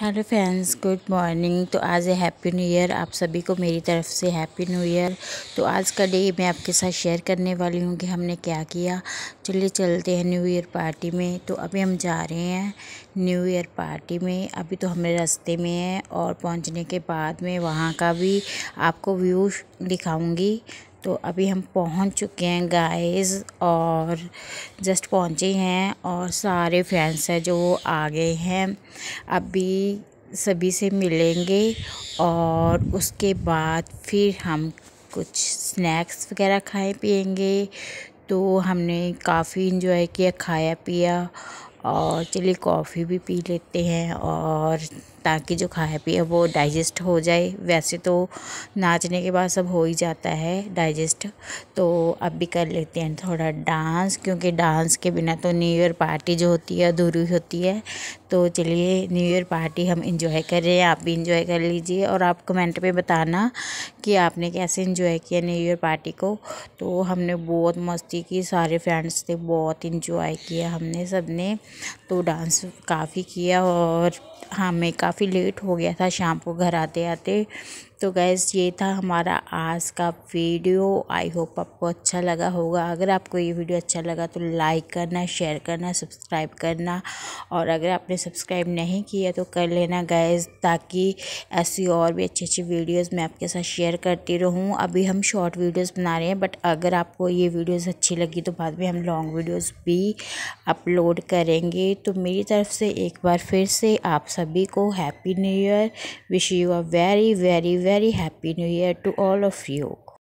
Hello friends good morning तो आज है हैप्पी न्यू ईयर आप सभी को मेरी तरफ से हैप्पी न्यू ईयर तो आज का डे मैं आपके साथ शेयर करने वाली हूँ कि हमने क्या किया चलिए चलते हैं न्यू ईयर पार्टी में तो अभी हम जा रहे हैं न्यू ईयर पार्टी में अभी तो हमारे रास्ते में हैं और पहुँचने के बाद में वहाँ का भी आपको व्यू दिखाऊँगी तो अभी हम पहुंच चुके हैं गाइस और जस्ट पहुंचे हैं और सारे फ्रेंड्स हैं जो आ गए हैं अभी सभी से मिलेंगे और उसके बाद फिर हम कुछ स्नैक्स वगैरह खाए पियेंगे तो हमने काफ़ी इन्जॉय किया खाया पिया और चलिए कॉफ़ी भी पी लेते हैं और ताकि जो खाया पिया वो डाइजेस्ट हो जाए वैसे तो नाचने के बाद सब हो ही जाता है डाइजेस्ट तो अब भी कर लेते हैं थोड़ा डांस क्योंकि डांस के बिना तो न्यू ईयर पार्टी जो होती है अधूरी होती है तो चलिए न्यू ईयर पार्टी हम इंजॉय कर रहे हैं आप भी इंजॉय कर लीजिए और आप कमेंट पे बताना कि आपने कैसे इंजॉय किया न्यू ईयर पार्टी को तो हमने बहुत मस्ती की सारे फ्रेंड्स थे बहुत इंजॉय किया हमने सब ने तो डांस काफ़ी किया और हमें हाँ, काफ़ी लेट हो गया था शाम को घर आते आते तो गैस ये था हमारा आज का वीडियो आई होप आपको अच्छा लगा होगा अगर आपको ये वीडियो अच्छा लगा तो लाइक करना शेयर करना सब्सक्राइब करना और अगर आपने सब्सक्राइब नहीं किया तो कर लेना गैस ताकि ऐसी और भी अच्छी अच्छी वीडियोस मैं आपके साथ शेयर करती रहूँ अभी हम शॉर्ट वीडियोस बना रहे हैं बट अगर आपको ये वीडियोज़ अच्छी लगी तो बाद में हम लॉन्ग वीडियोज़ भी अपलोड करेंगे तो मेरी तरफ से एक बार फिर से आप सभी को happy new year wish you are very very very very happy new year to all of you.